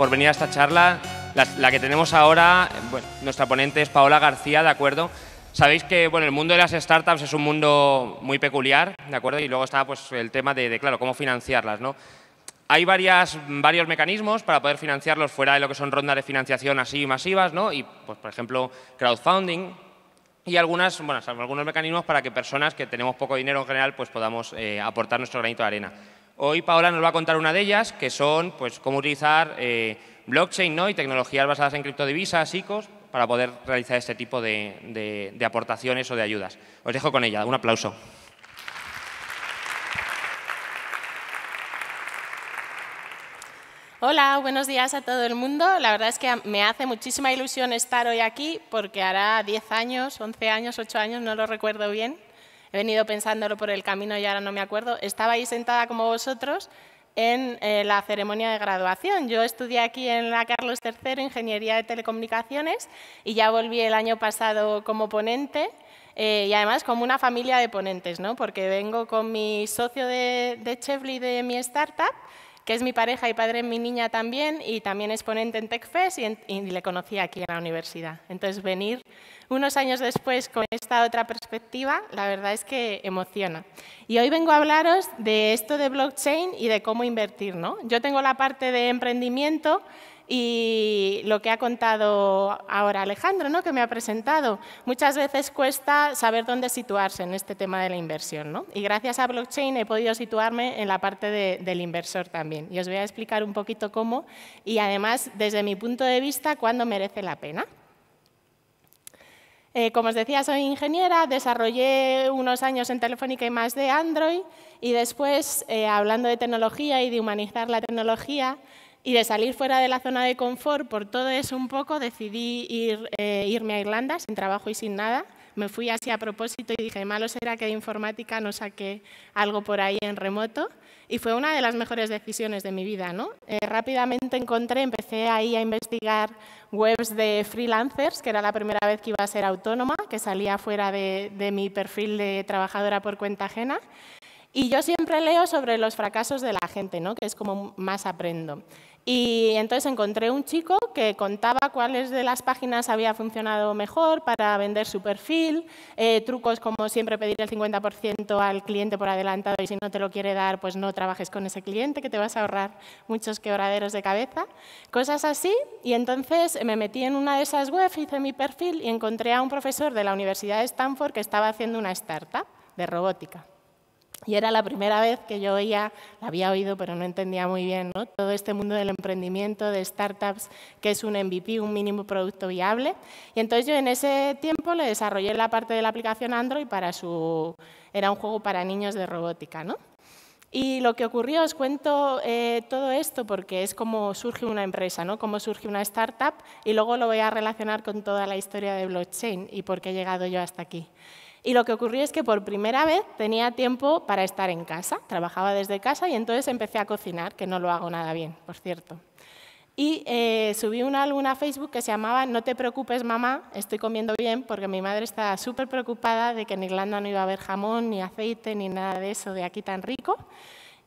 por venir a esta charla. La, que tenemos ahora, nuestra ponente es Paola García, ¿de acuerdo? Sabéis que bueno, el mundo de las startups es un mundo muy peculiar, ¿de acuerdo? Y luego está pues, el tema de, claro, cómo financiarlas, ¿no? Hay varias, varios mecanismos para poder financiarlos fuera de lo que son rondas de financiación así masivas, ¿no? Y, pues, por ejemplo, crowdfunding y algunas, bueno, algunos mecanismos para que personas que tenemos poco dinero en general pues, podamos eh, aportar nuestro granito de arena. Hoy Paola nos va a contar una de ellas, que son pues, cómo utilizar eh, blockchain ¿no? y tecnologías basadas en criptodivisas, ICOs, para poder realizar este tipo de, de aportaciones o de ayudas. Os dejo con ella. Un aplauso. Hola, buenos días a todo el mundo. La verdad es que me hace muchísima ilusión estar hoy aquí porque hará 10 años, 11 años, 8 años, no lo recuerdo bien, he venido pensándolo por el camino y ahora no me acuerdo, estaba ahí sentada como vosotros en eh, la ceremonia de graduación. Yo estudié aquí en la Carlos III Ingeniería de Telecomunicaciones y ya volví el año pasado como ponente eh, y además como una familia de ponentes, ¿no? porque vengo con mi socio de, de Chevli de mi startup que es mi pareja y padre de mi niña también, y también es ponente en TechFest, y, le conocí aquí en la universidad. Entonces, venir unos años después con esta otra perspectiva, la verdad es que emociona. Y hoy vengo a hablaros de esto de blockchain y de cómo invertir. ¿no? Yo tengo la parte de emprendimiento y lo que ha contado ahora Alejandro, ¿no? que me ha presentado. Muchas veces cuesta saber dónde situarse en este tema de la inversión. ¿no? Y gracias a blockchain he podido situarme en la parte del inversor también. Y os voy a explicar un poquito cómo y además, desde mi punto de vista, cuándo merece la pena. Eh, como os decía, soy ingeniera, desarrollé unos años en Telefónica y más de Android y después, eh, hablando de tecnología y de humanizar la tecnología, y de salir fuera de la zona de confort por todo eso un poco, decidí ir, eh, irme a Irlanda sin trabajo y sin nada. Me fui así a propósito y dije, malo será que de informática no saqué algo por ahí en remoto. Y fue una de las mejores decisiones de mi vida. ¿no? Eh, rápidamente encontré, empecé ahí a investigar webs de freelancers, que era la primera vez que iba a ser autónoma, que salía fuera de, de mi perfil de trabajadora por cuenta ajena. Y yo siempre leo sobre los fracasos de la gente, ¿no? que es como más aprendo. Y entonces encontré un chico que contaba cuáles de las páginas había funcionado mejor para vender su perfil, eh, trucos como siempre pedir el 50% al cliente por adelantado y si no te lo quiere dar, pues no trabajes con ese cliente, que te vas a ahorrar muchos quebraderos de cabeza, cosas así. Y entonces me metí en una de esas webs, hice mi perfil y encontré a un profesor de la Universidad de Stanford que estaba haciendo una startup de robótica. Y era la primera vez que yo oía, la había oído, pero no entendía muy bien, todo este mundo del emprendimiento, de startups, que es un MVP, un mínimo producto viable. Y entonces yo en ese tiempo le desarrollé la parte de la aplicación Android para su... Era un juego para niños de robótica, ¿no? Y lo que ocurrió, os cuento eh, todo esto porque es como surge una empresa, ¿no? cómo surge una startup y luego lo voy a relacionar con toda la historia de blockchain y por qué he llegado yo hasta aquí. Y lo que ocurrió es que por primera vez tenía tiempo para estar en casa, trabajaba desde casa y entonces empecé a cocinar, que no lo hago nada bien, por cierto. Y eh, subí una alguna a Facebook que se llamaba No te preocupes mamá, estoy comiendo bien, porque mi madre estaba súper preocupada de que en Irlanda no iba a haber jamón, ni aceite, ni nada de eso de aquí tan rico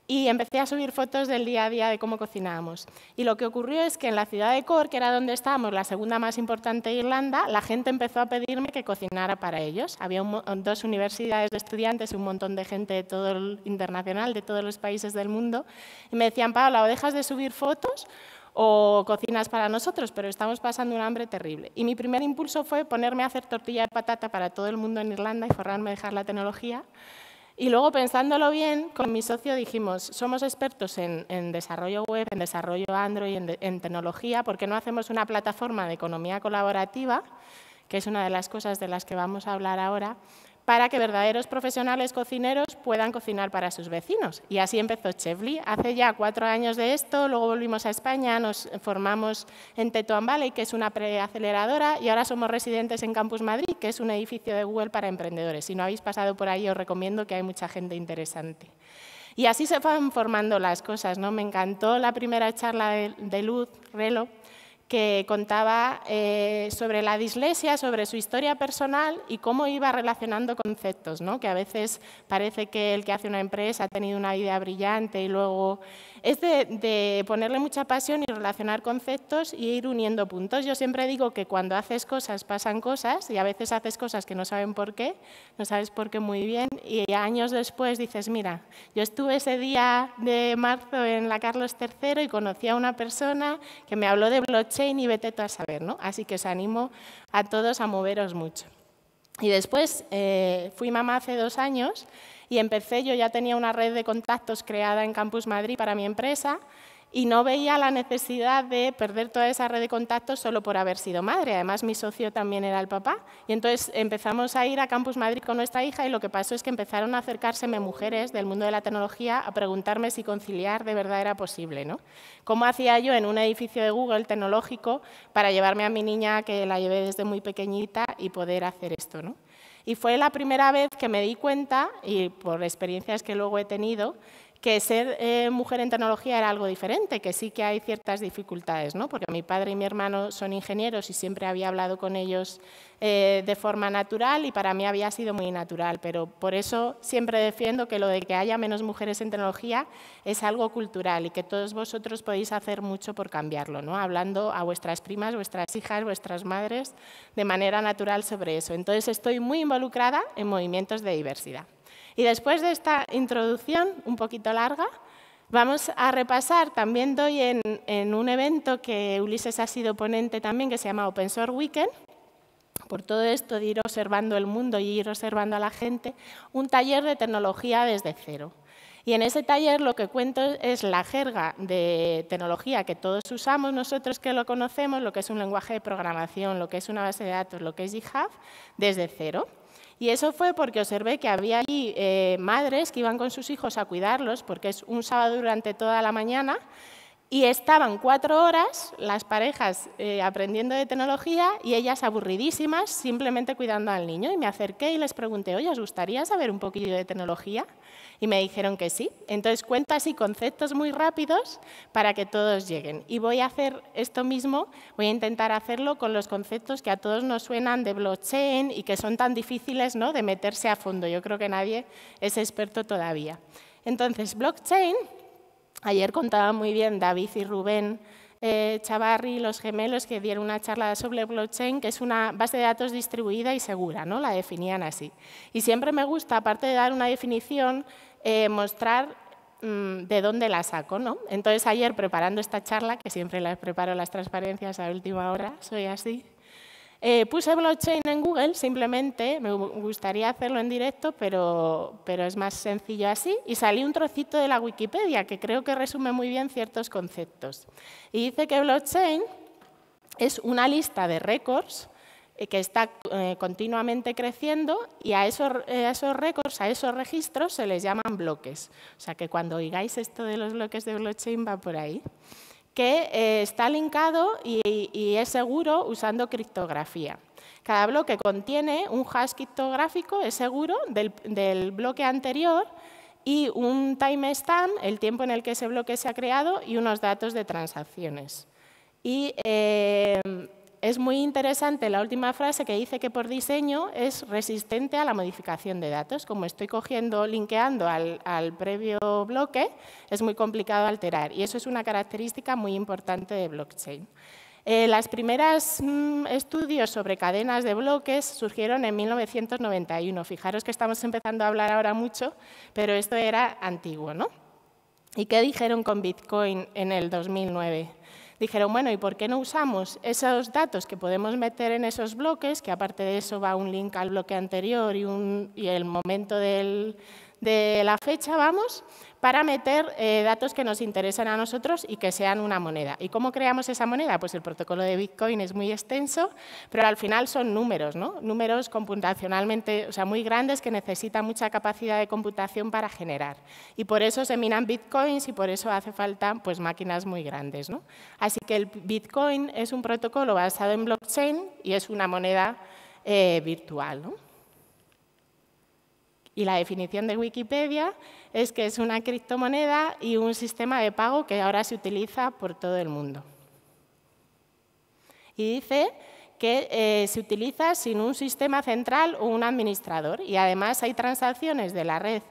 y empecé a subir fotos del día a día de cómo cocinábamos. Y lo que ocurrió es que en la ciudad de Cork, que era donde estábamos, la segunda más importante de Irlanda, la gente empezó a pedirme que cocinara para ellos. Había dos universidades de estudiantes un montón de gente de todo el internacional, de todos los países del mundo, y me decían, Paola, o dejas de subir fotos o cocinas para nosotros, pero estamos pasando un hambre terrible. Y mi primer impulso fue ponerme a hacer tortilla de patata para todo el mundo en Irlanda y forrarme a dejar la tecnología. Y luego, pensándolo bien, con mi socio dijimos, somos expertos en, desarrollo web, en desarrollo Android, en, en tecnología, ¿por qué no hacemos una plataforma de economía colaborativa, que es una de las cosas de las que vamos a hablar ahora, para que verdaderos profesionales cocineros puedan cocinar para sus vecinos. Y así empezó Chevli. Hace ya cuatro años de esto, luego volvimos a España, nos formamos en Tetuan Valley, que es una preaceleradora, y ahora somos residentes en Campus Madrid, que es un edificio de Google para emprendedores. Si no habéis pasado por ahí, os recomiendo que hay mucha gente interesante. Y así se van formando las cosas. ¿no? Me encantó la primera charla de, Luz reloj que contaba eh, sobre la dislexia, sobre su historia personal y cómo iba relacionando conceptos, ¿no? que a veces parece que el que hace una empresa ha tenido una idea brillante y luego es de, ponerle mucha pasión y relacionar conceptos y ir uniendo puntos. Yo siempre digo que cuando haces cosas pasan cosas y a veces haces cosas que no saben por qué, no sabes por qué muy bien y años después dices, mira, yo estuve ese día de marzo en la Carlos III y conocí a una persona que me habló de blockchain y vete tú a saber, Así que os animo a todos a moveros mucho. Y después eh, fui mamá hace dos años y empecé, yo ya tenía una red de contactos creada en Campus Madrid para mi empresa y no veía la necesidad de perder toda esa red de contactos solo por haber sido madre. Además, mi socio también era el papá. Y entonces empezamos a ir a Campus Madrid con nuestra hija y lo que pasó es que empezaron a acercárseme mujeres del mundo de la tecnología a preguntarme si conciliar de verdad era posible. ¿no? ¿Cómo hacía yo en un edificio de Google tecnológico para llevarme a mi niña, que la llevé desde muy pequeñita, y poder hacer esto? ¿no? Y fue la primera vez que me di cuenta, y por experiencias que luego he tenido, que ser eh, mujer en tecnología era algo diferente, que sí que hay ciertas dificultades, ¿no? porque mi padre y mi hermano son ingenieros y siempre había hablado con ellos eh, de forma natural y para mí había sido muy natural, pero por eso siempre defiendo que lo de que haya menos mujeres en tecnología es algo cultural y que todos vosotros podéis hacer mucho por cambiarlo, ¿no? hablando a vuestras primas, vuestras hijas, vuestras madres de manera natural sobre eso. Entonces estoy muy involucrada en movimientos de diversidad. Y después de esta introducción un poquito larga, vamos a repasar, también doy en, un evento que Ulises ha sido ponente también, que se llama Open Source Weekend, por todo esto de ir observando el mundo y ir observando a la gente, un taller de tecnología desde cero. Y en ese taller lo que cuento es la jerga de tecnología que todos usamos, nosotros que lo conocemos, lo que es un lenguaje de programación, lo que es una base de datos, lo que es GitHub, desde cero. Y eso fue porque observé que había allí eh, madres que iban con sus hijos a cuidarlos, porque es un sábado durante toda la mañana, y estaban cuatro horas las parejas eh, aprendiendo de tecnología y ellas aburridísimas, simplemente cuidando al niño. Y me acerqué y les pregunté, oye, ¿os gustaría saber un poquillo de tecnología? Y me dijeron que sí. Entonces cuentas y conceptos muy rápidos para que todos lleguen. Y voy a hacer esto mismo, voy a intentar hacerlo con los conceptos que a todos nos suenan de blockchain y que son tan difíciles ¿no? de meterse a fondo. Yo creo que nadie es experto todavía. Entonces, blockchain Ayer contaban muy bien David y Rubén eh, Chavarri, los gemelos, que dieron una charla sobre blockchain, que es una base de datos distribuida y segura, ¿no? La definían así. Y siempre me gusta, aparte de dar una definición, eh, mostrar mm, de dónde la saco, ¿no? Entonces, ayer preparando esta charla, que siempre las preparo las transparencias a última hora, soy así, eh, puse blockchain en Google, simplemente, me gustaría hacerlo en directo, pero, es más sencillo así, y salí un trocito de la Wikipedia, que creo que resume muy bien ciertos conceptos. Y dice que blockchain es una lista de récords eh, que está eh, continuamente creciendo y a esos, a esos récords, a esos registros se les llaman bloques. O sea que cuando oigáis esto de los bloques de blockchain va por ahí que eh, está linkado y, es seguro usando criptografía. Cada bloque contiene un hash criptográfico, es seguro, del, bloque anterior y un timestamp, el tiempo en el que ese bloque se ha creado, y unos datos de transacciones. Eh, es muy interesante la última frase que dice que por diseño es resistente a la modificación de datos. Como estoy cogiendo, linkeando al, al previo bloque, es muy complicado alterar. Y eso es una característica muy importante de blockchain. Eh, las primeras mm, estudios sobre cadenas de bloques surgieron en 1991. Fijaros que estamos empezando a hablar ahora mucho, pero esto era antiguo, ¿no? ¿Y qué dijeron con Bitcoin en el 2009? dijeron, bueno, ¿y por qué no usamos esos datos que podemos meter en esos bloques, que aparte de eso va un link al bloque anterior y, un, y el momento del, de la fecha, vamos, para meter eh, datos que nos interesan a nosotros y que sean una moneda. ¿Y cómo creamos esa moneda? Pues el protocolo de Bitcoin es muy extenso, pero al final son números, ¿no? Números computacionalmente, o sea, muy grandes que necesitan mucha capacidad de computación para generar. Y por eso se minan Bitcoins y por eso hace falta pues, máquinas muy grandes, ¿no? Así que el Bitcoin es un protocolo basado en blockchain y es una moneda eh, virtual, ¿no? Y la definición de Wikipedia es que es una criptomoneda y un sistema de pago que ahora se utiliza por todo el mundo. Y dice que eh, se utiliza sin un sistema central o un administrador y además hay transacciones de la red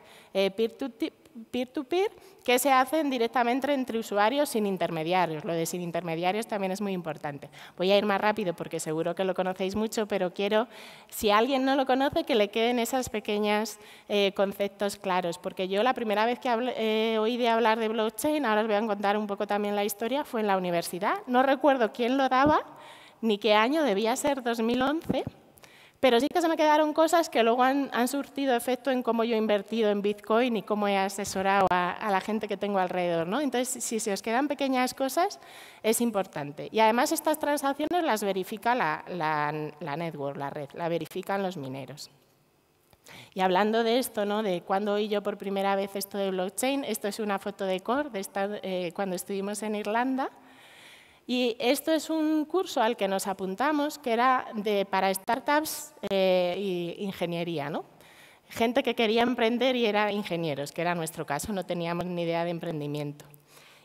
peer-to-peer eh, peer-to-peer que se hacen directamente entre usuarios sin intermediarios. Lo de sin intermediarios también es muy importante. Voy a ir más rápido porque seguro que lo conocéis mucho, pero quiero, si alguien no lo conoce, que le queden esos pequeños eh, conceptos claros. Porque yo la primera vez que eh, oí de hablar de blockchain, ahora os voy a contar un poco también la historia, fue en la universidad. No recuerdo quién lo daba ni qué año, debía ser 2011 pero sí que se me quedaron cosas que luego han, han surtido efecto en cómo yo he invertido en Bitcoin y cómo he asesorado a, la gente que tengo alrededor. ¿no? Entonces, si se os quedan pequeñas cosas, es importante. Y además estas transacciones las verifica la, la, la network, la red, la verifican los mineros. Y hablando de esto, ¿no? de cuando oí yo por primera vez esto de blockchain, esto es una foto de Core, eh, cuando estuvimos en Irlanda, y esto es un curso al que nos apuntamos que era para startups e ingeniería, ¿no? Gente que quería emprender y era ingenieros, que era nuestro caso, no teníamos ni idea de emprendimiento.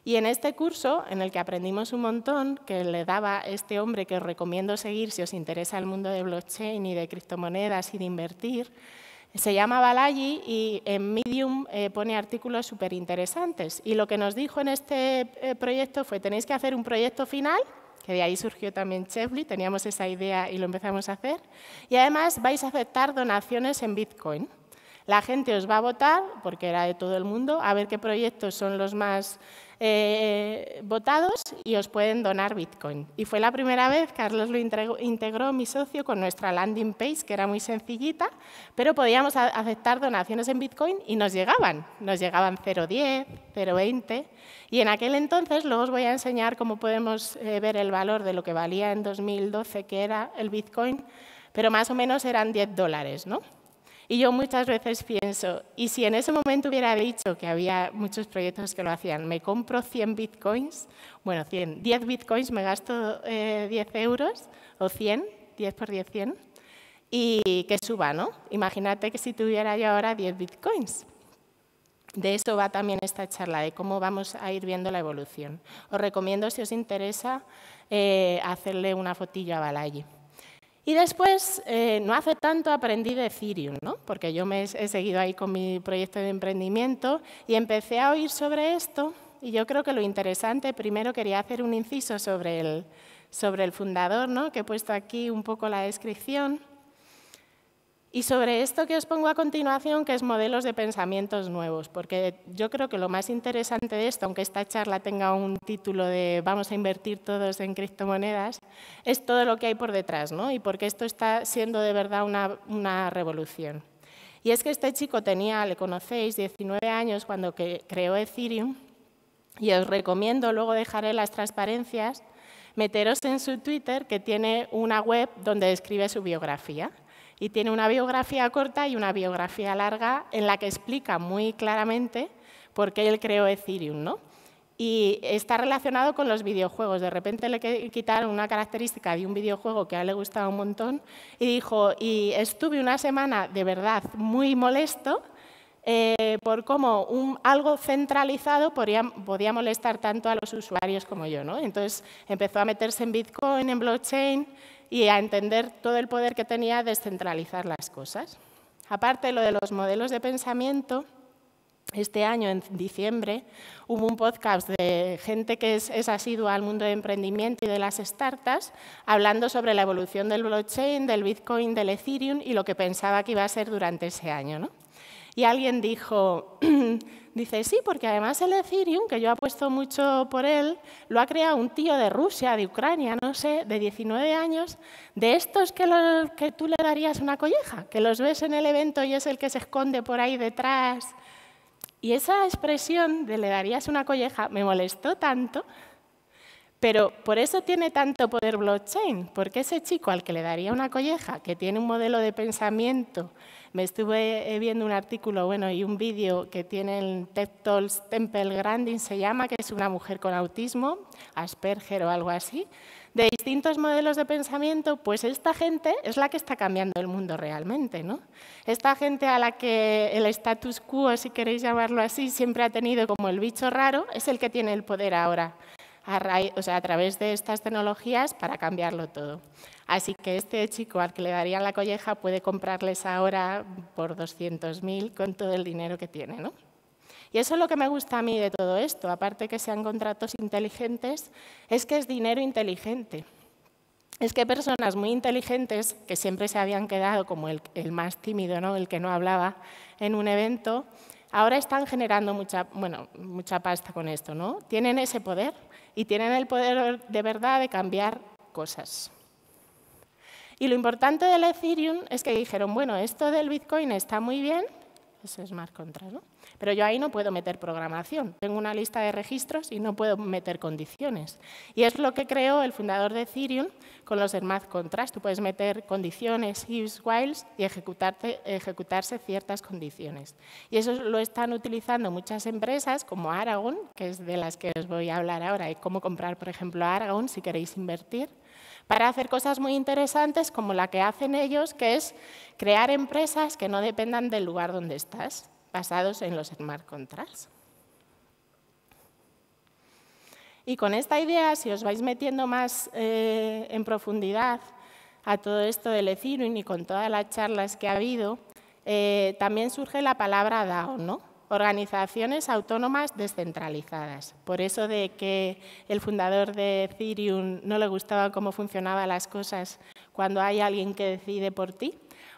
Y en este curso, en el que aprendimos un montón, que le daba este hombre que os recomiendo seguir si os interesa el mundo de blockchain y de criptomonedas y de invertir, se llama Balaji y en Medium eh, pone artículos súper interesantes. Y lo que nos dijo en este eh, proyecto fue, tenéis que hacer un proyecto final, que de ahí surgió también Chefly, teníamos esa idea y lo empezamos a hacer. Y además vais a aceptar donaciones en Bitcoin. La gente os va a votar, porque era de todo el mundo, a ver qué proyectos son los más eh, votados y os pueden donar Bitcoin. Y fue la primera vez, Carlos lo integró, mi socio con nuestra landing page, que era muy sencillita, pero podíamos aceptar donaciones en Bitcoin y nos llegaban. Nos llegaban 0,10, 0,20. Y en aquel entonces, luego os voy a enseñar cómo podemos eh, ver el valor de lo que valía en 2012, que era el Bitcoin, pero más o menos eran 10 dólares, ¿no? Y yo muchas veces pienso, y si en ese momento hubiera dicho que había muchos proyectos que lo hacían, me compro 100 bitcoins, bueno, 100, 10 bitcoins, me gasto 10 eh, euros, o 100, 10 por 10, 100, y que suba, ¿no? Imagínate que si tuviera yo ahora 10 bitcoins. De eso va también esta charla, de cómo vamos a ir viendo la evolución. Os recomiendo, si os interesa, eh, hacerle una fotilla a Balayi. Y después, eh, no hace tanto aprendí de Ethereum, ¿no? porque yo me he seguido ahí con mi proyecto de emprendimiento y empecé a oír sobre esto y yo creo que lo interesante, primero quería hacer un inciso sobre el, sobre el fundador, ¿no? que he puesto aquí un poco la descripción. Y sobre esto que os pongo a continuación, que es modelos de pensamientos nuevos, porque yo creo que lo más interesante de esto, aunque esta charla tenga un título de vamos a invertir todos en criptomonedas, es todo lo que hay por detrás, ¿no? Y porque esto está siendo de verdad una, revolución. Y es que este chico tenía, le conocéis, 19 años cuando creó Ethereum, y os recomiendo, luego dejaré las transparencias, meteros en su Twitter, que tiene una web donde escribe su biografía y tiene una biografía corta y una biografía larga en la que explica muy claramente por qué él creó Ethereum, ¿no? Y está relacionado con los videojuegos. De repente le quitaron una característica de un videojuego que a él le gustaba un montón y dijo, y estuve una semana de verdad muy molesto eh, por cómo un, algo centralizado podía, podía, molestar tanto a los usuarios como yo. ¿no? Entonces empezó a meterse en Bitcoin, en blockchain, y a entender todo el poder que tenía descentralizar las cosas. Aparte de lo de los modelos de pensamiento, este año, en diciembre, hubo un podcast de gente que es, es asidua al mundo de emprendimiento y de las startups, hablando sobre la evolución del blockchain, del Bitcoin, del Ethereum y lo que pensaba que iba a ser durante ese año. Y alguien dijo, dice, sí, porque además el Ethereum, que yo apuesto mucho por él, lo ha creado un tío de Rusia, de Ucrania, no sé, de 19 años, de estos que, que tú le darías una colleja, que los ves en el evento y es el que se esconde por ahí detrás. Y esa expresión de le darías una colleja me molestó tanto, pero por eso tiene tanto poder blockchain, porque ese chico al que le daría una colleja, que tiene un modelo de pensamiento me estuve eh, viendo un artículo bueno, y un vídeo que tiene el TED Temple Grandin, se llama, que es una mujer con autismo, Asperger o algo así, de distintos modelos de pensamiento, pues esta gente es la que está cambiando el mundo realmente. ¿no? Esta gente a la que el status quo, si queréis llamarlo así, siempre ha tenido como el bicho raro, es el que tiene el poder ahora a, o sea, a través de estas tecnologías para cambiarlo todo. Así que este chico al que le darían la colleja puede comprarles ahora por 200.000 con todo el dinero que tiene. ¿no? Y eso es lo que me gusta a mí de todo esto, aparte que sean contratos inteligentes, es que es dinero inteligente. Es que personas muy inteligentes, que siempre se habían quedado como el, el más tímido, ¿no? el que no hablaba en un evento, ahora están generando mucha, bueno, mucha pasta con esto. ¿no? Tienen ese poder y tienen el poder de verdad de cambiar cosas. Y lo importante del Ethereum es que dijeron, bueno, esto del Bitcoin está muy bien, eso es más contra, ¿no? Pero yo ahí no puedo meter programación. Tengo una lista de registros y no puedo meter condiciones. Y es lo que creó el fundador de Ethereum con los smart Contrast. Tú puedes meter condiciones, ifs, whiles y ejecutarse ciertas condiciones. Y eso lo están utilizando muchas empresas como Aragon, que es de las que os voy a hablar ahora, y cómo comprar, por ejemplo, Aragon si queréis invertir para hacer cosas muy interesantes como la que hacen ellos, que es crear empresas que no dependan del lugar donde estás basados en los smart contracts. Y con esta idea, si os vais metiendo más eh, en profundidad a todo esto del Ethereum y con todas las charlas que ha habido, eh, también surge la palabra DAO, ¿no? Organizaciones autónomas descentralizadas. Por eso de que el fundador de Ethereum no le gustaba cómo funcionaban las cosas cuando hay alguien que decide por ti,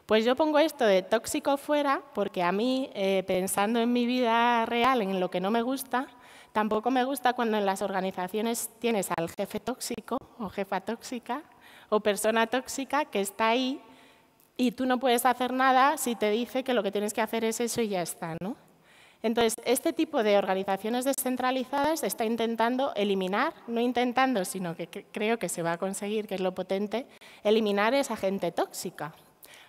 pues yo pongo esto de tóxico fuera porque a mí, eh, pensando en mi vida real, en lo que no me gusta, tampoco me gusta cuando en las organizaciones tienes al jefe tóxico o jefa tóxica o persona tóxica que está ahí y tú no puedes hacer nada si te dice que lo que tienes que hacer es eso y ya está, Entonces, este tipo de organizaciones descentralizadas está intentando eliminar, no intentando, sino que creo que se va a conseguir, que es lo potente, eliminar esa gente tóxica,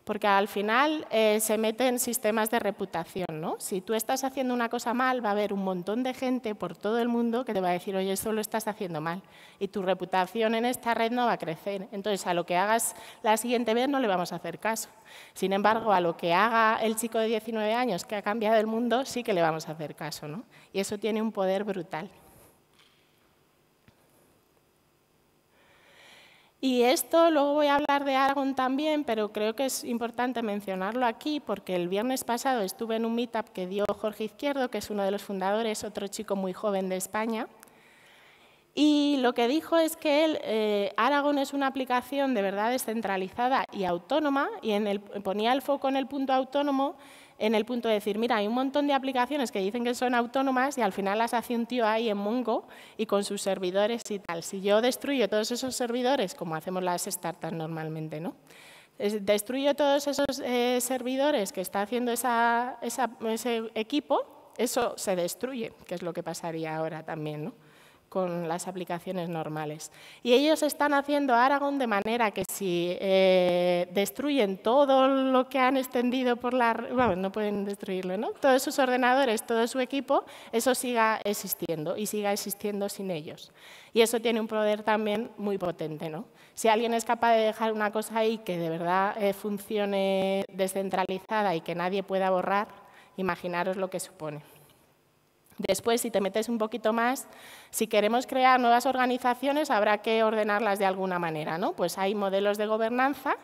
porque al final eh, se mete en sistemas de reputación. ¿no? Si tú estás haciendo una cosa mal, va a haber un montón de gente por todo el mundo que te va a decir, oye, eso lo estás haciendo mal, y tu reputación en esta red no va a crecer. Entonces, a lo que hagas la siguiente vez no le vamos a hacer caso. Sin embargo, a lo que haga el chico de 19 años que ha cambiado el mundo, sí que le vamos a hacer caso. ¿no? Y eso tiene un poder brutal. Y esto, luego voy a hablar de Aragon también, pero creo que es importante mencionarlo aquí porque el viernes pasado estuve en un meetup que dio Jorge Izquierdo, que es uno de los fundadores, otro chico muy joven de España. Y lo que dijo es que él, eh, Aragon es una aplicación de verdad descentralizada y autónoma, y en ponía el foco en el punto autónomo en el punto de decir, mira, hay un montón de aplicaciones que dicen que son autónomas y al final las hace un tío ahí en Mongo y con sus servidores y tal. Si yo destruyo todos esos servidores, como hacemos las startups normalmente, ¿no? Destruyo todos esos eh, servidores que está haciendo ese equipo, eso se destruye, que es lo que pasaría ahora también, ¿no? con las aplicaciones normales. Y ellos están haciendo Aragón de manera que si eh, destruyen todo lo que han extendido por la... Bueno, no pueden destruirlo, ¿no? Todos sus ordenadores, todo su equipo, eso siga existiendo y siga existiendo sin ellos. Y eso tiene un poder también muy potente, ¿no? Si alguien es capaz de dejar una cosa ahí que de verdad eh, funcione descentralizada y que nadie pueda borrar, imaginaros lo que supone. Después, si te metes un poquito más, si queremos crear nuevas organizaciones, habrá que ordenarlas de alguna manera. ¿no? Pues hay modelos de gobernanza.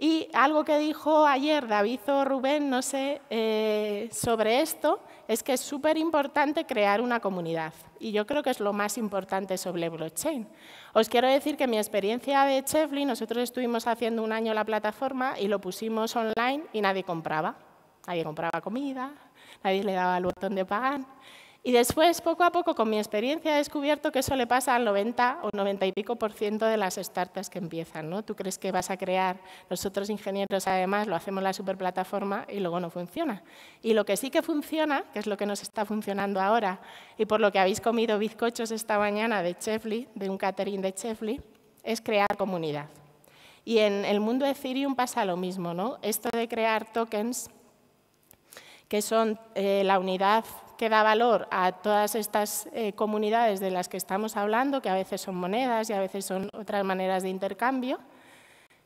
Y algo que dijo ayer David o Rubén, no sé, eh, sobre esto, es que es súper importante crear una comunidad. Y yo creo que es lo más importante sobre blockchain. Os quiero decir que mi experiencia de Chefly, nosotros estuvimos haciendo un año la plataforma y lo pusimos online y nadie compraba. Nadie compraba comida, nadie le daba el botón de pagar. Y después, poco a poco, con mi experiencia, he descubierto que eso le pasa al 90 o 90 y pico por ciento de las startups que empiezan. ¿no? Tú crees que vas a crear, nosotros ingenieros además lo hacemos la superplataforma y luego no funciona. Y lo que sí que funciona, que es lo que nos está funcionando ahora, y por lo que habéis comido bizcochos esta mañana de Chefly, de un catering de Chefly, es crear comunidad. Y en el mundo de Ethereum pasa lo mismo, ¿no? Esto de crear tokens que son eh, la unidad que da valor a todas estas eh, comunidades de las que estamos hablando, que a veces son monedas y a veces son otras maneras de intercambio,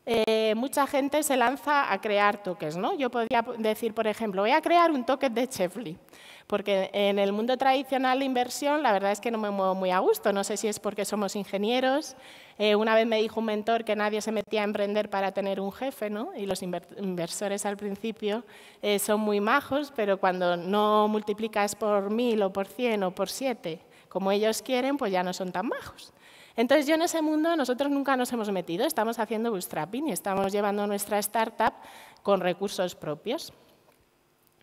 eh, mucha gente se lanza a crear toques. ¿no? Yo podría decir, por ejemplo, voy a crear un token de Chefly, porque en el mundo tradicional de inversión la verdad es que no me muevo muy a gusto. No sé si es porque somos ingenieros, eh, una vez me dijo un mentor que nadie se metía a emprender para tener un jefe, ¿no? y los inversores al principio eh, son muy majos, pero cuando no multiplicas por mil o por cien o por siete, como ellos quieren, pues ya no son tan majos. Entonces yo en ese mundo nosotros nunca nos hemos metido, estamos haciendo bootstrapping y estamos llevando nuestra startup con recursos propios.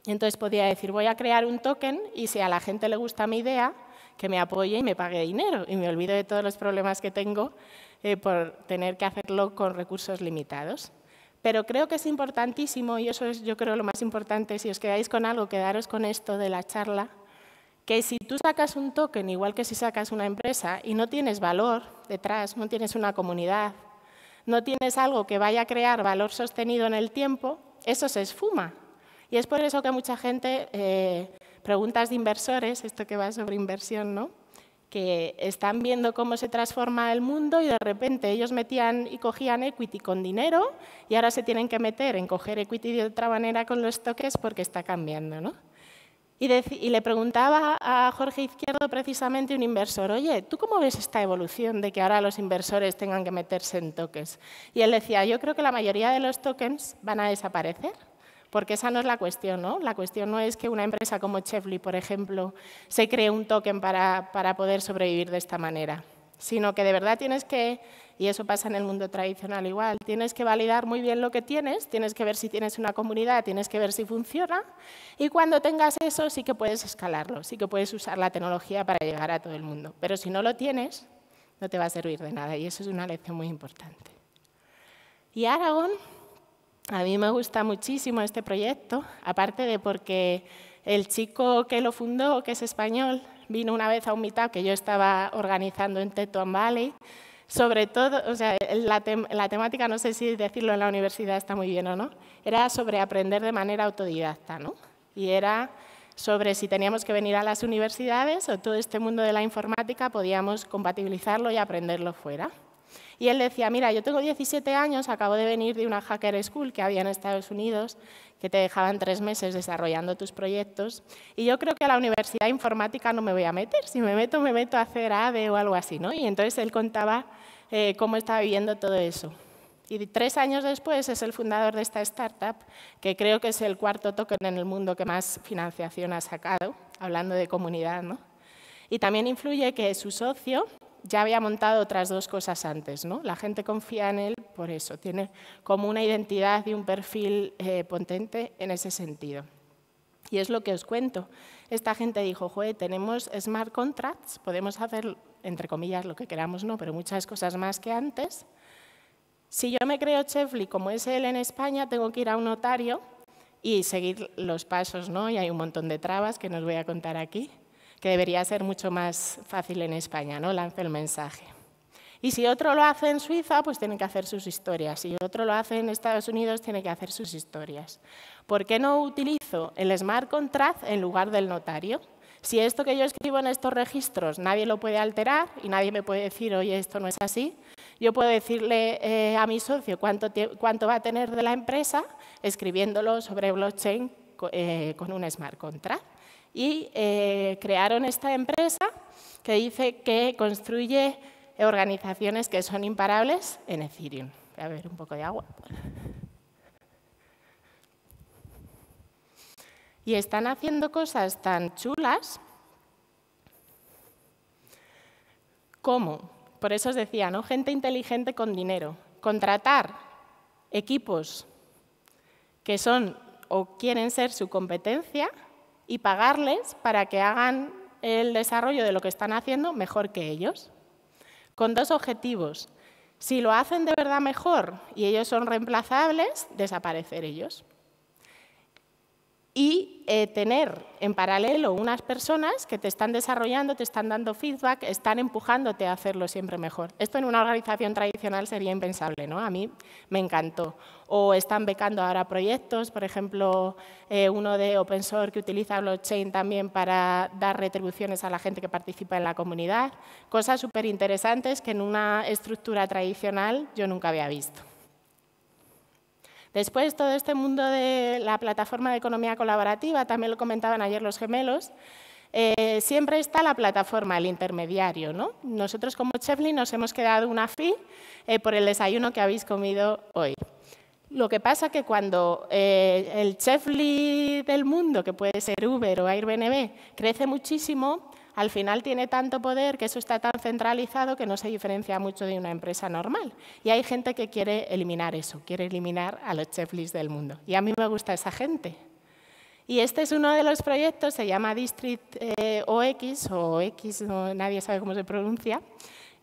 Entonces podía decir, voy a crear un token y si a la gente le gusta mi idea, que me apoye y me pague dinero y me olvido de todos los problemas que tengo eh, por tener que hacerlo con recursos limitados. Pero creo que es importantísimo, y eso es yo creo lo más importante, si os quedáis con algo, quedaros con esto de la charla, que si tú sacas un token, igual que si sacas una empresa, y no tienes valor detrás, no tienes una comunidad, no tienes algo que vaya a crear valor sostenido en el tiempo, eso se esfuma. Y es por eso que mucha gente eh, preguntas de inversores, esto que va sobre inversión, ¿no? que están viendo cómo se transforma el mundo y de repente ellos metían y cogían equity con dinero y ahora se tienen que meter en coger equity de otra manera con los toques porque está cambiando. ¿no? Y, y, le preguntaba a Jorge Izquierdo, precisamente un inversor, oye, ¿tú cómo ves esta evolución de que ahora los inversores tengan que meterse en toques? Y él decía, yo creo que la mayoría de los tokens van a desaparecer porque esa no es la cuestión, ¿no? La cuestión no es que una empresa como Chefly, por ejemplo, se cree un token para, para poder sobrevivir de esta manera, sino que de verdad tienes que, y eso pasa en el mundo tradicional igual, tienes que validar muy bien lo que tienes, tienes que ver si tienes una comunidad, tienes que ver si funciona, y cuando tengas eso sí que puedes escalarlo, sí que puedes usar la tecnología para llegar a todo el mundo. Pero si no lo tienes, no te va a servir de nada, y eso es una lección muy importante. Y Aragón a mí me gusta muchísimo este proyecto, aparte de porque el chico que lo fundó, que es español, vino una vez a un meetup que yo estaba organizando en Tetuan Valley. Sobre todo, o sea, la, la temática, no sé si decirlo en la universidad está muy bien o no, era sobre aprender de manera autodidacta, ¿no? Y era sobre si teníamos que venir a las universidades o todo este mundo de la informática podíamos compatibilizarlo y aprenderlo fuera. Y él decía, mira, yo tengo 17 años, acabo de venir de una hacker school que había en Estados Unidos, que te dejaban tres meses desarrollando tus proyectos, y yo creo que a la universidad informática no me voy a meter, si me meto, me meto a hacer AVE o algo así, ¿no? Y entonces él contaba eh, cómo estaba viviendo todo eso. Y tres años después es el fundador de esta startup, que creo que es el cuarto token en el mundo que más financiación ha sacado, hablando de comunidad, ¿no? Y también influye que su socio, ya había montado otras dos cosas antes. ¿no? La gente confía en él por eso, tiene como una identidad y un perfil eh, potente en ese sentido. Y es lo que os cuento. Esta gente dijo, joder, tenemos smart contracts, podemos hacer, entre comillas, lo que queramos, no, pero muchas cosas más que antes. Si yo me creo Chefly como es él en España, tengo que ir a un notario y seguir los pasos, ¿no? Y hay un montón de trabas que nos voy a contar aquí que debería ser mucho más fácil en España, ¿no? Lance el mensaje. Y si otro lo hace en Suiza, pues tiene que hacer sus historias. Si otro lo hace en Estados Unidos, tiene que hacer sus historias. ¿Por qué no utilizo el smart contract en lugar del notario? Si esto que yo escribo en estos registros nadie lo puede alterar y nadie me puede decir, oye, esto no es así, yo puedo decirle eh, a mi socio cuánto, va a tener de la empresa escribiéndolo sobre blockchain eh, con un smart contract y eh, crearon esta empresa que dice que construye organizaciones que son imparables en Ethereum. Voy a ver un poco de agua. Y están haciendo cosas tan chulas como, por eso os decía, ¿no? gente inteligente con dinero, contratar equipos que son o quieren ser su competencia y pagarles para que hagan el desarrollo de lo que están haciendo mejor que ellos. Con dos objetivos. Si lo hacen de verdad mejor y ellos son reemplazables, desaparecer ellos. Y eh, tener en paralelo unas personas que te están desarrollando, te están dando feedback, están empujándote a hacerlo siempre mejor. Esto en una organización tradicional sería impensable, ¿no? A mí me encantó o están becando ahora proyectos, por ejemplo, eh, uno de open source que utiliza blockchain también para dar retribuciones a la gente que participa en la comunidad, cosas súper interesantes que en una estructura tradicional yo nunca había visto. Después, todo este mundo de la plataforma de economía colaborativa, también lo comentaban ayer los gemelos, eh, siempre está la plataforma, el intermediario. ¿no? Nosotros como Chefly nos hemos quedado una fee eh, por el desayuno que habéis comido hoy. Lo que pasa es que cuando eh, el chef del mundo, que puede ser Uber o Airbnb, crece muchísimo, al final tiene tanto poder que eso está tan centralizado que no se diferencia mucho de una empresa normal. Y hay gente que quiere eliminar eso, quiere eliminar a los chef del mundo. Y a mí me gusta esa gente. Y este es uno de los proyectos, se llama District OX, eh, o X, nadie sabe cómo se pronuncia,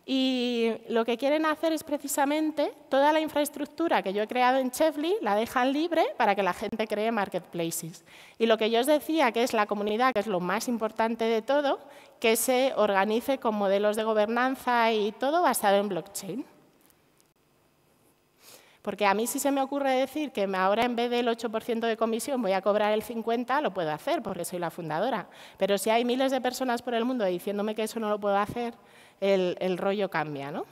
y lo que quieren hacer es precisamente toda la infraestructura que yo he creado en Chefly, la dejan libre para que la gente cree marketplaces. Y lo que yo os decía, que es la comunidad, que es lo más importante de todo, que se organice con modelos de gobernanza y todo basado en blockchain. Porque a mí si se me ocurre decir que ahora en vez del 8% de comisión voy a cobrar el 50%, lo puedo hacer porque soy la fundadora. Pero si hay miles de personas por el mundo diciéndome que eso no lo puedo hacer, el, rollo cambia. ¿no?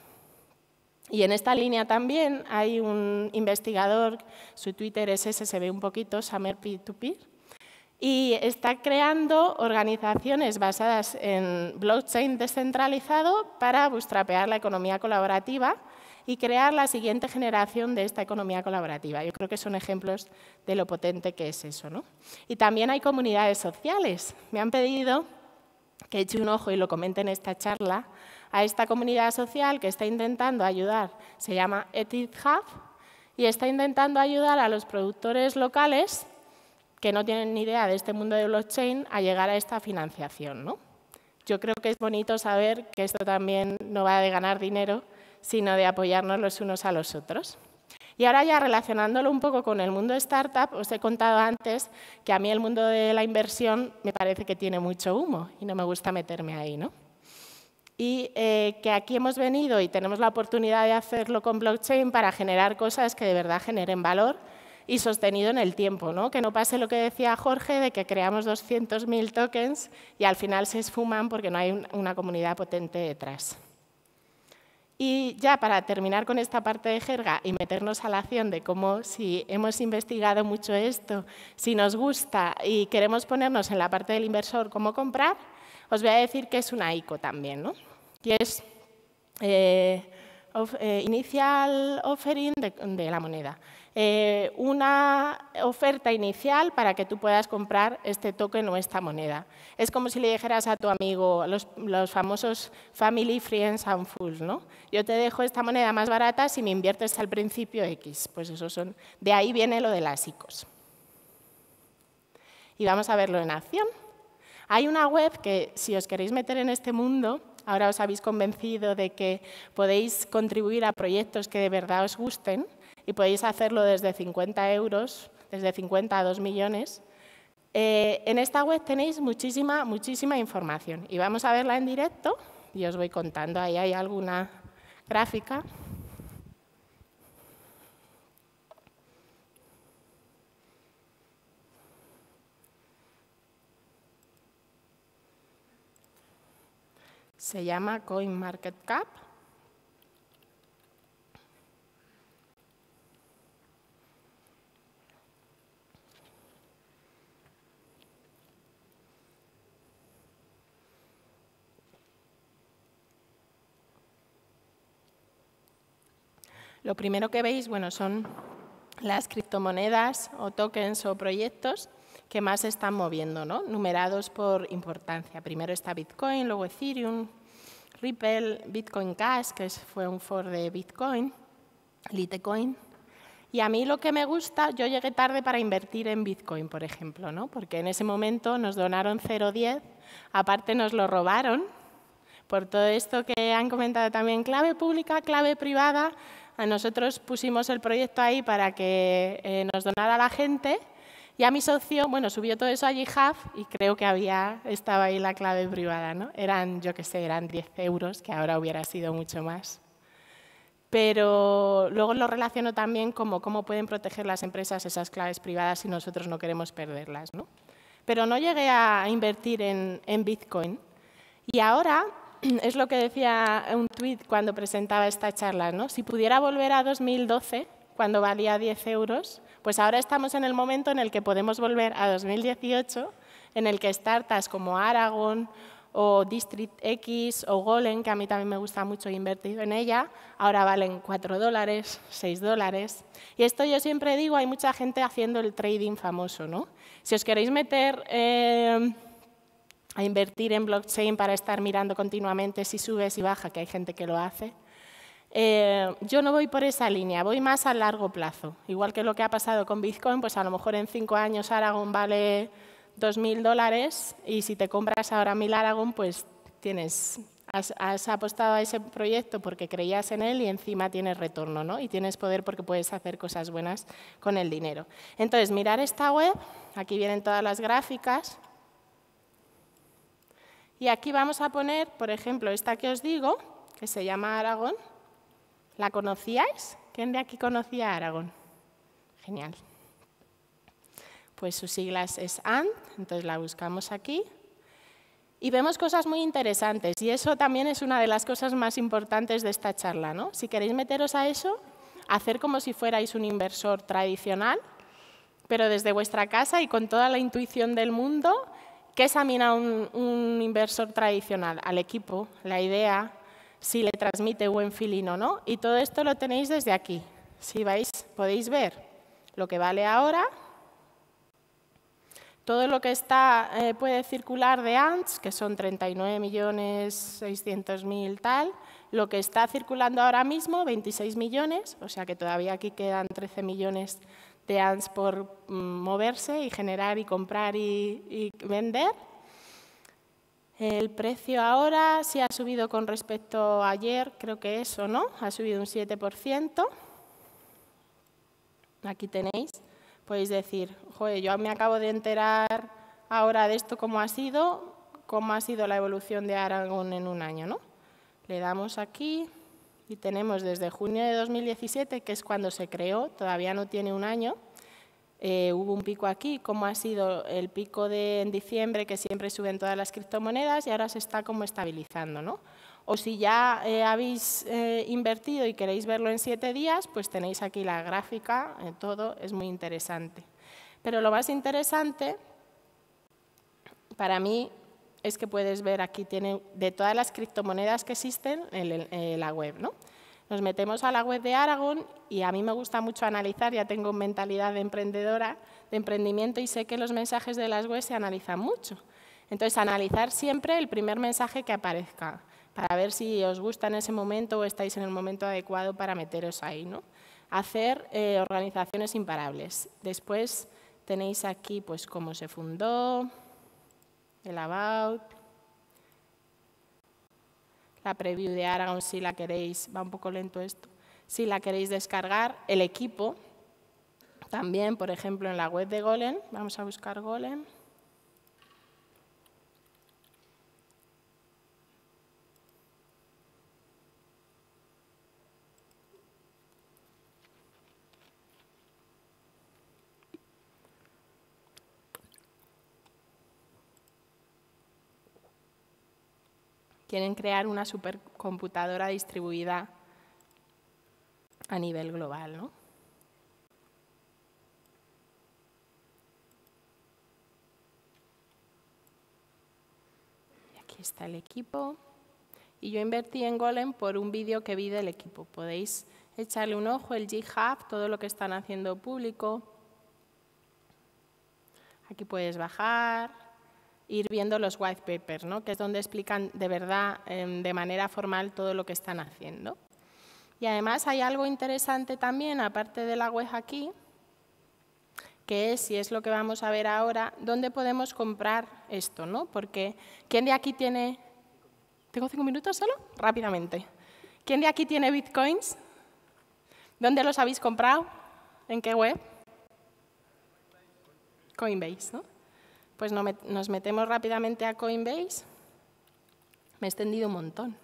Y en esta línea también hay un investigador, su Twitter es ese, se ve un poquito, Samer P2P, y está creando organizaciones basadas en blockchain descentralizado para bootstrapear la economía colaborativa y crear la siguiente generación de esta economía colaborativa. Yo creo que son ejemplos de lo potente que es eso. ¿no? Y también hay comunidades sociales. Me han pedido que eche un ojo y lo comente en esta charla a esta comunidad social que está intentando ayudar, se llama Ethic Hub, y está intentando ayudar a los productores locales que no tienen ni idea de este mundo de blockchain a llegar a esta financiación. ¿no? Yo creo que es bonito saber que esto también no va de ganar dinero, sino de apoyarnos los unos a los otros. Y ahora ya relacionándolo un poco con el mundo startup, os he contado antes que a mí el mundo de la inversión me parece que tiene mucho humo y no me gusta meterme ahí, ¿no? y eh, que aquí hemos venido y tenemos la oportunidad de hacerlo con blockchain para generar cosas que de verdad generen valor y sostenido en el tiempo, que no pase lo que decía Jorge de que creamos 200.000 tokens y al final se esfuman porque no hay una comunidad potente detrás. Y ya para terminar con esta parte de jerga y meternos a la acción de cómo si hemos investigado mucho esto, si nos gusta y queremos ponernos en la parte del inversor, cómo comprar, os voy a decir que es una ICO también, ¿no? que es eh, eh, inicial Initial Offering de, la moneda. Eh, una oferta inicial para que tú puedas comprar este token o esta moneda. Es como si le dijeras a tu amigo, los, los famosos family, friends and fools, ¿no? Yo te dejo esta moneda más barata si me inviertes al principio X. Pues eso son, de ahí viene lo de las ICOs. Y vamos a verlo en acción. Hay una web que, si os queréis meter en este mundo, ahora os habéis convencido de que podéis contribuir a proyectos que de verdad os gusten y podéis hacerlo desde 50 euros, desde 50 a 2 millones. Eh, en esta web tenéis muchísima, muchísima información y vamos a verla en directo y os voy contando. Ahí hay alguna gráfica. Se llama CoinMarketCap. Lo primero que veis, bueno, son las criptomonedas o tokens o proyectos que más se están moviendo, ¿no? numerados por importancia. Primero está Bitcoin, luego Ethereum, Ripple, Bitcoin Cash, que fue un for de Bitcoin, Litecoin. Y a mí lo que me gusta, yo llegué tarde para invertir en Bitcoin, por ejemplo, ¿no? porque en ese momento nos donaron 0,10, aparte nos lo robaron, por todo esto que han comentado también, clave pública, clave privada, a nosotros pusimos el proyecto ahí para que eh, nos donara la gente y a mi socio, bueno, subió todo eso a GitHub y creo que había, estaba ahí la clave privada, ¿no? Eran, yo qué sé, eran 10 euros, que ahora hubiera sido mucho más. Pero luego lo relaciono también como cómo pueden proteger las empresas esas claves privadas si nosotros no queremos perderlas, ¿no? Pero no llegué a invertir en, en Bitcoin. Y ahora es lo que decía un tweet cuando presentaba esta charla, ¿no? Si pudiera volver a 2012, cuando valía 10 euros, pues ahora estamos en el momento en el que podemos volver a 2018, en el que startups como Aragon o District X o Golem, que a mí también me gusta mucho, invertir en ella, ahora valen 4 dólares, 6 dólares. Y esto yo siempre digo, hay mucha gente haciendo el trading famoso, ¿no? Si os queréis meter eh, a invertir en blockchain para estar mirando continuamente si sube, si baja, que hay gente que lo hace, eh, yo no voy por esa línea, voy más a largo plazo. Igual que lo que ha pasado con Bitcoin, pues a lo mejor en cinco años Aragón vale 2.000 dólares y si te compras ahora 1.000 Aragón, pues tienes, has, has, apostado a ese proyecto porque creías en él y encima tienes retorno, ¿no? Y tienes poder porque puedes hacer cosas buenas con el dinero. Entonces, mirar esta web, aquí vienen todas las gráficas. Y aquí vamos a poner, por ejemplo, esta que os digo, que se llama Aragón ¿La conocíais? ¿Quién de aquí conocía a Aragón? Genial. Pues sus siglas es AND, entonces la buscamos aquí. Y vemos cosas muy interesantes, y eso también es una de las cosas más importantes de esta charla. Si queréis meteros a eso, hacer como si fuerais un inversor tradicional, pero desde vuestra casa y con toda la intuición del mundo, ¿qué examina un inversor tradicional? Al equipo, la idea, si le transmite buen feeling o no. Y todo esto lo tenéis desde aquí. Si vais, podéis ver lo que vale ahora, todo lo que está, eh, puede circular de ANTS, que son 39.600.000 tal, lo que está circulando ahora mismo, 26 millones, o sea que todavía aquí quedan 13 millones de ANTS por mm, moverse y generar y comprar y vender. El precio ahora sí ha subido con respecto a ayer, creo que eso, ¿no? Ha subido un 7%. Aquí tenéis. Podéis decir, joder, yo me acabo de enterar ahora de esto cómo ha sido, cómo ha sido la evolución de Aragón en un año, ¿no? Le damos aquí y tenemos desde junio de 2017, que es cuando se creó, todavía no tiene un año, eh, hubo un pico aquí, como ha sido el pico de en diciembre, que siempre suben todas las criptomonedas y ahora se está como estabilizando, ¿no? O si ya eh, habéis eh, invertido y queréis verlo en siete días, pues tenéis aquí la gráfica, todo es muy interesante. Pero lo más interesante para mí es que puedes ver aquí, de todas las criptomonedas que existen en, en la web, ¿no? Nos metemos a la web de Aragón y a mí me gusta mucho analizar, ya tengo mentalidad de emprendedora, de emprendimiento y sé que los mensajes de las webs se analizan mucho. Entonces, analizar siempre el primer mensaje que aparezca para ver si os gusta en ese momento o estáis en el momento adecuado para meteros ahí. ¿no? Hacer eh, organizaciones imparables. Después tenéis aquí pues, cómo se fundó, el about, la preview de Aragon si la queréis, va un poco lento esto, si la queréis descargar, el equipo, también, por ejemplo, en la web de Golem, vamos a buscar Golem, Quieren crear una supercomputadora distribuida a nivel global, ¿no? aquí está el equipo. Y yo invertí en Golem por un vídeo que vi del equipo. Podéis echarle un ojo, el GitHub, todo lo que están haciendo público. Aquí puedes bajar, ir viendo los white papers, ¿no? que es donde explican de verdad, em, de manera formal, todo lo que están haciendo. Y además hay algo interesante también, aparte de la web aquí, que es, y es lo que vamos a ver ahora, dónde podemos comprar esto, ¿no? Porque, ¿quién de aquí tiene... ¿Tengo cinco minutos solo? Rápidamente. ¿Quién de aquí tiene bitcoins? ¿Dónde los habéis comprado? ¿En qué web? Coinbase, ¿no? Pues nos metemos rápidamente a Coinbase. Me he extendido un montón.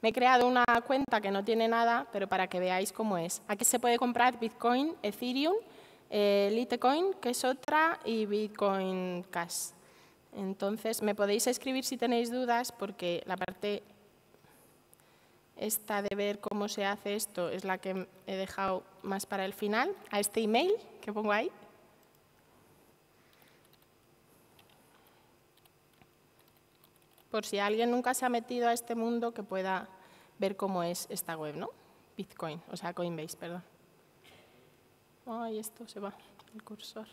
Me he creado una cuenta que no tiene nada, pero para que veáis cómo es. Aquí se puede comprar Bitcoin, Ethereum, eh, Litecoin, que es otra, y Bitcoin Cash. Entonces, me podéis escribir si tenéis dudas, porque la parte esta de ver cómo se hace esto es la que he dejado más para el final, a este email que pongo ahí. por si alguien nunca se ha metido a este mundo que pueda ver cómo es esta web, ¿no? Bitcoin, o sea, Coinbase, perdón. Ay, esto se va, el cursor.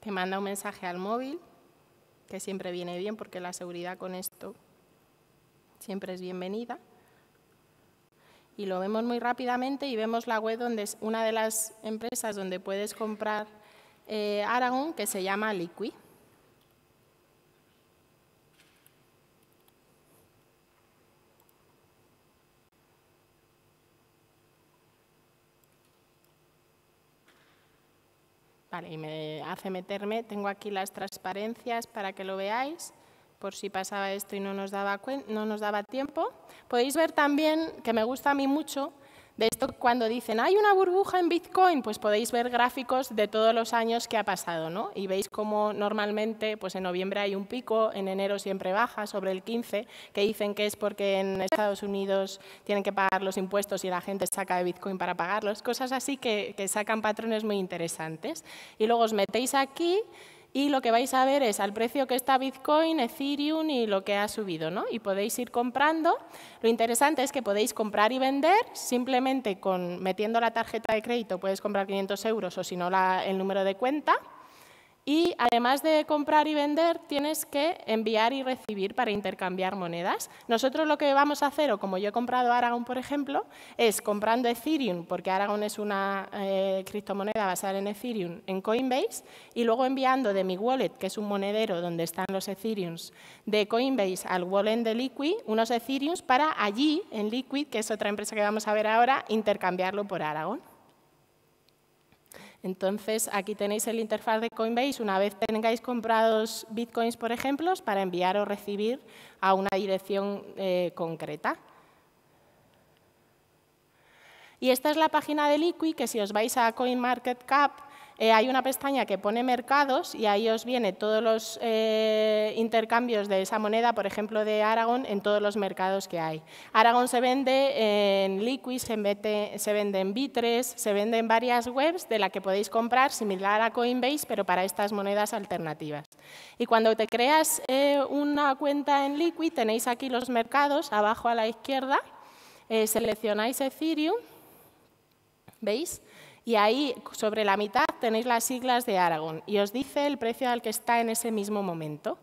te manda un mensaje al móvil, que siempre viene bien porque la seguridad con esto siempre es bienvenida. Y lo vemos muy rápidamente y vemos la web donde es una de las empresas donde puedes comprar eh, Aragón, que se llama Liqui. y me hace meterme. Tengo aquí las transparencias para que lo veáis, por si pasaba esto y no nos daba, no nos daba tiempo. Podéis ver también que me gusta a mí mucho de esto cuando dicen, hay una burbuja en Bitcoin, pues podéis ver gráficos de todos los años que ha pasado, ¿no? Y veis cómo normalmente, pues en noviembre hay un pico, en enero siempre baja, sobre el 15, que dicen que es porque en Estados Unidos tienen que pagar los impuestos y la gente saca de Bitcoin para pagarlos, cosas así que, que sacan patrones muy interesantes. Y luego os metéis aquí y lo que vais a ver es al precio que está Bitcoin, Ethereum y lo que ha subido, ¿no? Y podéis ir comprando. Lo interesante es que podéis comprar y vender simplemente con metiendo la tarjeta de crédito puedes comprar 500 euros o si no el número de cuenta. Y además de comprar y vender, tienes que enviar y recibir para intercambiar monedas. Nosotros lo que vamos a hacer, o como yo he comprado Aragon, por ejemplo, es comprando Ethereum, porque Aragon es una eh, criptomoneda basada en Ethereum, en Coinbase, y luego enviando de mi wallet, que es un monedero donde están los Ethereums, de Coinbase al wallet de Liquid, unos Ethereums para allí, en Liquid, que es otra empresa que vamos a ver ahora, intercambiarlo por Aragon. Entonces, aquí tenéis el interfaz de Coinbase. Una vez tengáis comprados bitcoins, por ejemplo, para enviar o recibir a una dirección eh, concreta. Y esta es la página de Liqui, que si os vais a CoinMarketCap, eh, hay una pestaña que pone mercados y ahí os viene todos los eh, intercambios de esa moneda, por ejemplo, de Aragón, en todos los mercados que hay. Aragón se vende en Liquis, se vende, se vende en Bitres, se vende en varias webs de la que podéis comprar, similar a Coinbase, pero para estas monedas alternativas. Y cuando te creas eh, una cuenta en Liquid, tenéis aquí los mercados, abajo a la izquierda, seleccionáis Ethereum, ¿veis? Y ahí sobre la mitad tenéis las siglas de Aragón y os dice el precio al que está en ese mismo momento.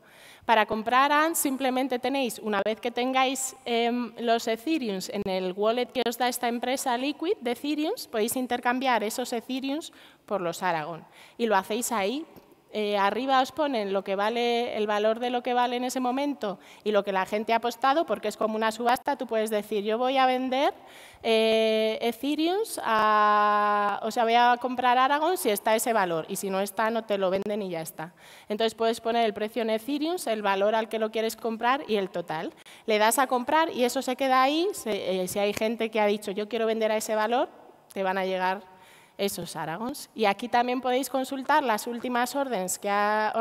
Para comprar AND simplemente tenéis, una vez que tengáis em, los Ethereums en el wallet que os da esta empresa Liquid de Ethereums, podéis intercambiar esos Ethereums por los Aragón Y lo hacéis ahí eh, arriba os ponen lo que vale, el valor de lo que vale en ese momento y lo que la gente ha apostado, porque es como una subasta, tú puedes decir, yo voy a vender eh, Ethereum, o sea, voy a comprar Aragon si está ese valor, y si no está, no te lo venden y ya está. Entonces puedes poner el precio en Ethereum, el valor al que lo quieres comprar y el total. Le das a comprar y eso se queda ahí, eh, si hay gente que ha dicho, yo quiero vender a ese valor, te van a llegar esos Aragons. Y aquí también podéis consultar las últimas órdenes que ha,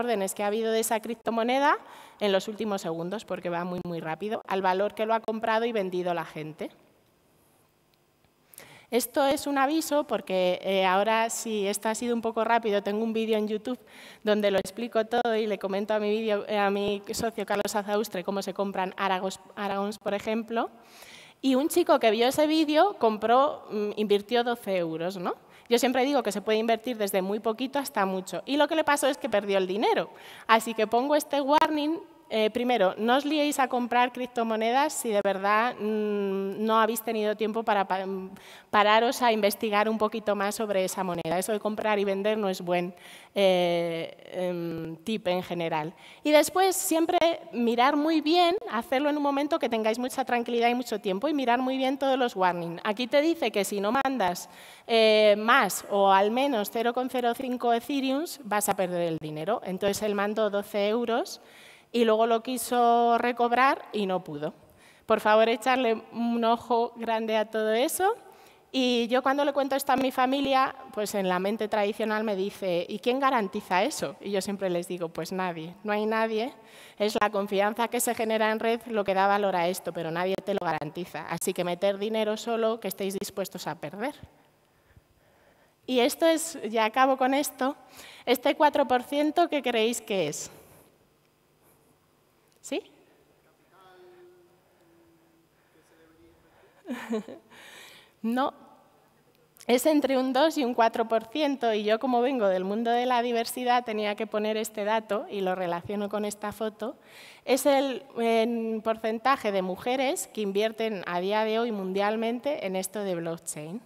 habido de esa criptomoneda en los últimos segundos, porque va muy, muy rápido, al valor que lo ha comprado y vendido la gente. Esto es un aviso porque eh, ahora, si esto ha sido un poco rápido, tengo un vídeo en YouTube donde lo explico todo y le comento a mi, eh, a socio Carlos Azaustre cómo se compran Aragons, Aragons, por ejemplo. Y un chico que vio ese vídeo compró, mm, invirtió 12 euros, ¿no? Yo siempre digo que se puede invertir desde muy poquito hasta mucho. Y lo que le pasó es que perdió el dinero. Así que pongo este warning eh, primero, no os liéis a comprar criptomonedas si de verdad mm, no habéis tenido tiempo para pararos a investigar un poquito más sobre esa moneda. Eso de comprar y vender no es buen eh, em, tip en general. Y después, siempre mirar muy bien, hacerlo en un momento que tengáis mucha tranquilidad y mucho tiempo, y mirar muy bien todos los warnings. Aquí te dice que si no mandas eh, más o al menos 0,05 Ethereum, vas a perder el dinero. Entonces, él mando 12 euros y luego lo quiso recobrar y no pudo. Por favor, echarle un ojo grande a todo eso. Y yo cuando le cuento esto a mi familia, pues en la mente tradicional me dice, ¿y quién garantiza eso? Y yo siempre les digo, pues nadie, no hay nadie. Es la confianza que se genera en red lo que da valor a esto, pero nadie te lo garantiza. Así que meter dinero solo que estéis dispuestos a perder. Y esto es, ya acabo con esto, este 4% que creéis que es. ¿Sí? no, es entre un 2 y un 4% y yo como vengo del mundo de la diversidad tenía que poner este dato y lo relaciono con esta foto. Es el porcentaje de mujeres que invierten a día de hoy mundialmente en esto de blockchain.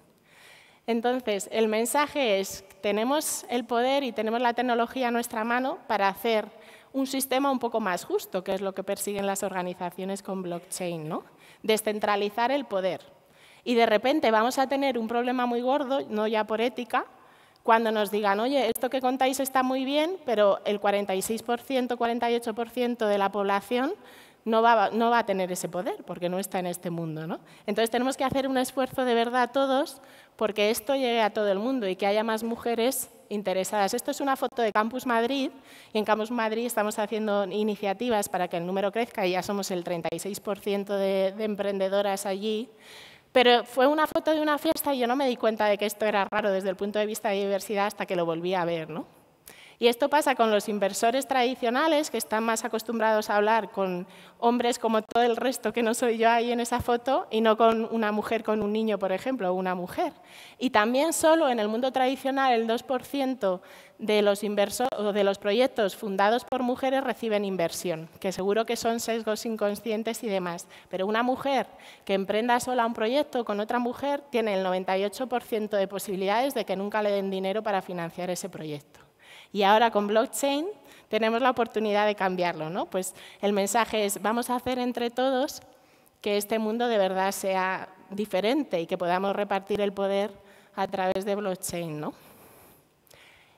Entonces, el mensaje es, tenemos el poder y tenemos la tecnología a nuestra mano para hacer un sistema un poco más justo, que es lo que persiguen las organizaciones con blockchain, ¿no? descentralizar el poder. Y de repente vamos a tener un problema muy gordo, no ya por ética, cuando nos digan, oye, esto que contáis está muy bien, pero el 46%, 48% de la población no va, a tener ese poder porque no está en este mundo. ¿no? Entonces tenemos que hacer un esfuerzo de verdad todos porque esto llegue a todo el mundo y que haya más mujeres interesadas. Esto es una foto de Campus Madrid y en Campus Madrid estamos haciendo iniciativas para que el número crezca y ya somos el 36% de, de emprendedoras allí. Pero fue una foto de una fiesta y yo no me di cuenta de que esto era raro desde el punto de vista de diversidad hasta que lo volví a ver, ¿no? Y esto pasa con los inversores tradicionales, que están más acostumbrados a hablar con hombres como todo el resto que no soy yo ahí en esa foto, y no con una mujer con un niño, por ejemplo, o una mujer. Y también solo en el mundo tradicional el 2% de los, o de los proyectos fundados por mujeres reciben inversión, que seguro que son sesgos inconscientes y demás. Pero una mujer que emprenda sola un proyecto con otra mujer tiene el 98% de posibilidades de que nunca le den dinero para financiar ese proyecto. Y ahora con blockchain tenemos la oportunidad de cambiarlo. ¿no? Pues el mensaje es, vamos a hacer entre todos que este mundo de verdad sea diferente y que podamos repartir el poder a través de blockchain. ¿no?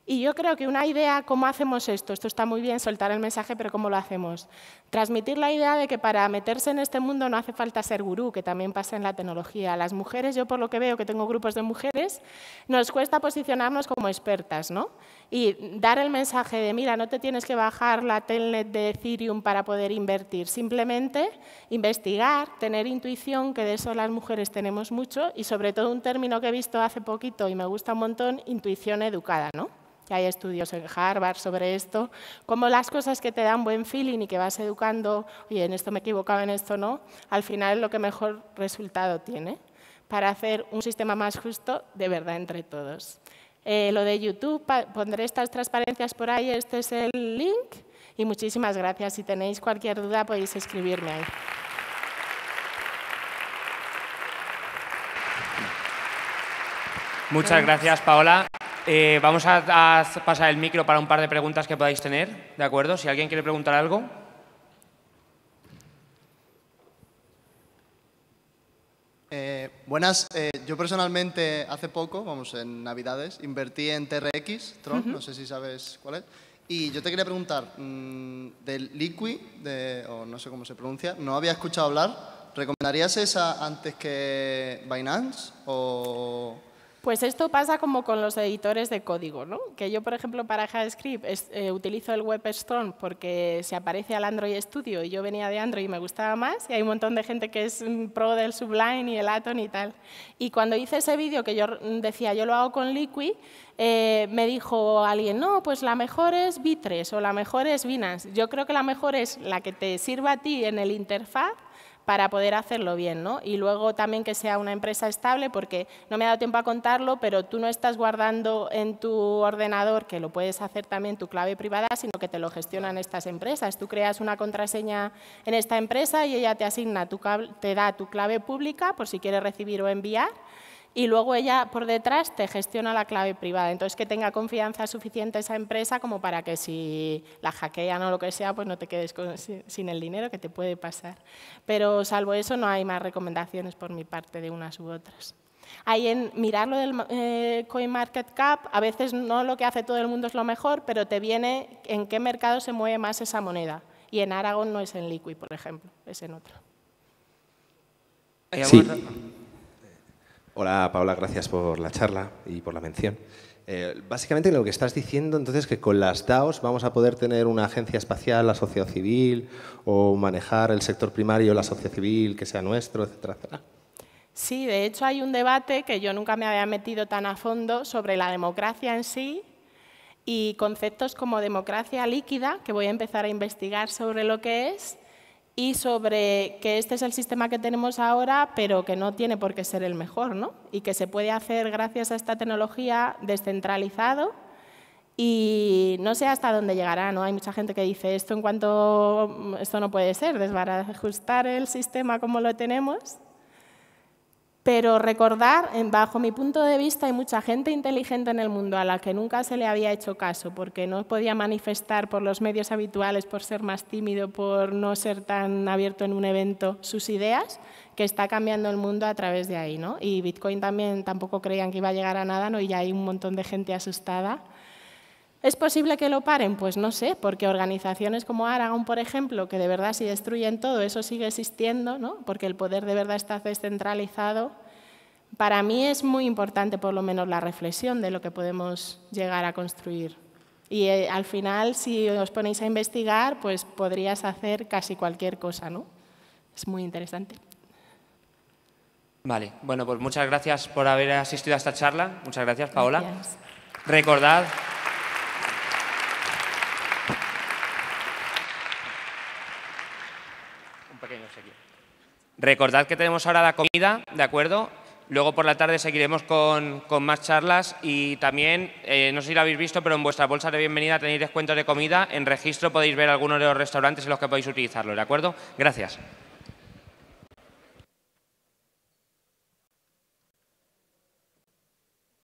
Y yo creo que una idea, ¿cómo hacemos esto? Esto está muy bien, soltar el mensaje, pero ¿cómo lo hacemos? Transmitir la idea de que para meterse en este mundo no hace falta ser gurú, que también pasa en la tecnología. Las mujeres, yo por lo que veo que tengo grupos de mujeres, nos cuesta posicionarnos como expertas, ¿no? Y dar el mensaje de, mira, no te tienes que bajar la telnet de Ethereum para poder invertir, simplemente investigar, tener intuición, que de eso las mujeres tenemos mucho, y sobre todo un término que he visto hace poquito y me gusta un montón, intuición educada, ¿no? que hay estudios en Harvard sobre esto, como las cosas que te dan buen feeling y que vas educando, oye, en esto me he equivocado, en esto no, al final es lo que mejor resultado tiene para hacer un sistema más justo de verdad entre todos. Eh, lo de YouTube, pondré estas transparencias por ahí, este es el link y muchísimas gracias. Si tenéis cualquier duda podéis escribirme ahí. Muchas gracias, Paola. Eh, vamos a, pasar el micro para un par de preguntas que podáis tener, ¿de acuerdo? Si alguien quiere preguntar algo. Eh, buenas, eh, yo personalmente hace poco, vamos, en Navidades, invertí en TRX, Tron, no sé si sabes cuál es, y yo te quería preguntar, mm, del Liqui, o no sé cómo se pronuncia, no había escuchado hablar, ¿recomendarías esa antes que Binance o...? Pues esto pasa como con los editores de código, ¿no? Que yo, por ejemplo, para JavaScript eh, utilizo el WebStorm porque se aparece al Android Studio y yo venía de Android y me gustaba más y hay un montón de gente que es mm, pro del Sublime y el Atom y tal. Y cuando hice ese vídeo que yo mm, decía, yo lo hago con Liqui, eh, me dijo alguien, no, pues la mejor es Bitres o la mejor es Binance. Yo creo que la mejor es la que te sirva a ti en el interfaz para poder hacerlo bien. ¿no? Y luego también que sea una empresa estable, porque no me ha dado tiempo a contarlo, pero tú no estás guardando en tu ordenador, que lo puedes hacer también tu clave privada, sino que te lo gestionan estas empresas. Tú creas una contraseña en esta empresa y ella te asigna, tu, te da tu clave pública por si quieres recibir o enviar y luego ella por detrás te gestiona la clave privada. Entonces, que tenga confianza suficiente esa empresa como para que si la hackean o lo que sea, pues no te quedes sin el dinero que te puede pasar. Pero salvo eso, no hay más recomendaciones por mi parte de unas u otras. Ahí en lo del Market eh, CoinMarketCap, a veces no lo que hace todo el mundo es lo mejor, pero te viene en qué mercado se mueve más esa moneda. Y en Aragón no es en Liqui, por ejemplo, es en otro. Sí. Hola Paola, gracias por la charla y por la mención. Eh, básicamente lo que estás diciendo entonces que con las DAOs vamos a poder tener una agencia espacial, la sociedad civil o manejar el sector primario, la sociedad civil que sea nuestro, etcétera, etcétera. Sí, de hecho hay un debate que yo nunca me había metido tan a fondo sobre la democracia en sí y conceptos como democracia líquida, que voy a empezar a investigar sobre lo que es, y sobre que este es el sistema que tenemos ahora, pero que no tiene por qué ser el mejor, ¿no? Y que se puede hacer gracias a esta tecnología descentralizado y no sé hasta dónde llegará, ¿no? Hay mucha gente que dice, esto en cuanto esto no puede ser, desbarajustar el sistema como lo tenemos pero recordar, bajo mi punto de vista, hay mucha gente inteligente en el mundo a la que nunca se le había hecho caso, porque no podía manifestar por los medios habituales, por ser más tímido, por no ser tan abierto en un evento, sus ideas, que está cambiando el mundo a través de ahí. Y Bitcoin también tampoco creían que iba a llegar a nada, ¿no? y ya hay un montón de gente asustada ¿Es posible que lo paren? Pues no sé, porque organizaciones como Aragón, por ejemplo, que de verdad si destruyen todo, eso sigue existiendo, ¿no? porque el poder de verdad está descentralizado. Para mí es muy importante por lo menos la reflexión de lo que podemos llegar a construir. Y eh, al final, si os ponéis a investigar, pues podrías hacer casi cualquier cosa, ¿no? Es muy interesante. Vale, bueno, pues muchas gracias por haber asistido a esta charla. Muchas gracias, Paola. Gracias. Recordad Recordad que tenemos ahora la comida, ¿de acuerdo? Luego por la tarde seguiremos con, más charlas y también, eh, no sé si lo habéis visto, pero en vuestra bolsa de bienvenida tenéis descuentos de comida. En registro podéis ver algunos de los restaurantes en los que podéis utilizarlo, ¿de acuerdo? Gracias.